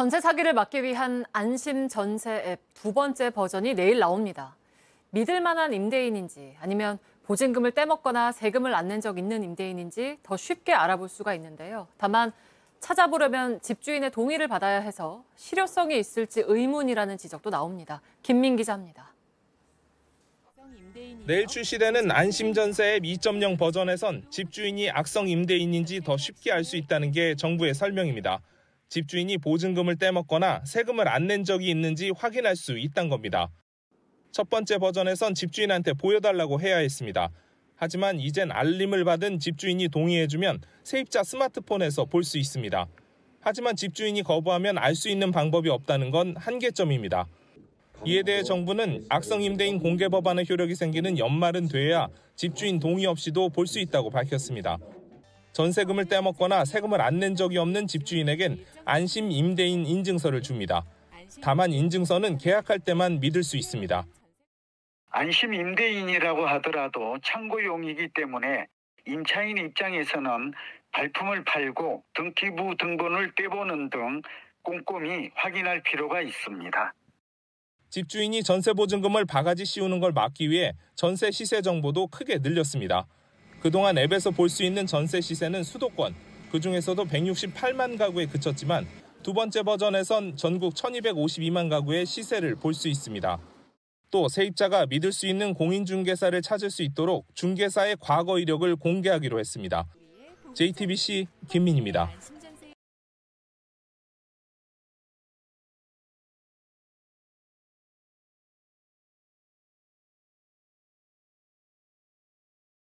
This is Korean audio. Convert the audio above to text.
전세 사기를 막기 위한 안심 전세 앱 두 번째 버전이 내일 나옵니다. 믿을 만한 임대인인지 아니면 보증금을 떼먹거나 세금을 안 낸 적 있는 임대인인지 더 쉽게 알아볼 수가 있는데요. 다만 찾아보려면 집주인의 동의를 받아야 해서 실효성이 있을지 의문이라는 지적도 나옵니다. 김민 기자입니다. 내일 출시되는 안심전세 2.0 버전에선 집주인이 악성 임대인인지 더 쉽게 알 수 있다는 게 정부의 설명입니다. 집주인이 보증금을 떼먹거나 세금을 안 낸 적이 있는지 확인할 수 있단 겁니다. 첫 번째 버전에선 집주인한테 보여달라고 해야 했습니다. 하지만 이젠 알림을 받은 집주인이 동의해주면 세입자 스마트폰에서 볼 수 있습니다. 하지만 집주인이 거부하면 알 수 있는 방법이 없다는 건 한계점입니다. 이에 대해 정부는 악성 임대인 공개 법안의 효력이 생기는 연말은 돼야 집주인 동의 없이도 볼 수 있다고 밝혔습니다. 전세금을 떼먹거나 세금을 안 낸 적이 없는 집주인에겐 안심 임대인 인증서를 줍니다. 다만 인증서는 계약할 때만 믿을 수 있습니다. 안심 임대인이라고 하더라도 창고용이기 때문에 임차인 입장에서는 발품을 팔고 등기부 등본을 떼보는 등 꼼꼼히 확인할 필요가 있습니다. 집주인이 전세 보증금을 바가지 씌우는 걸 막기 위해 전세 시세 정보도 크게 늘렸습니다. 그동안 앱에서 볼 수 있는 전세 시세는 수도권, 그중에서도 168만 가구에 그쳤지만 두 번째 버전에선 전국 1252만 가구의 시세를 볼 수 있습니다. 또 세입자가 믿을 수 있는 공인중개사를 찾을 수 있도록 중개사의 과거 이력을 공개하기로 했습니다. JTBC 예, 김민입니다.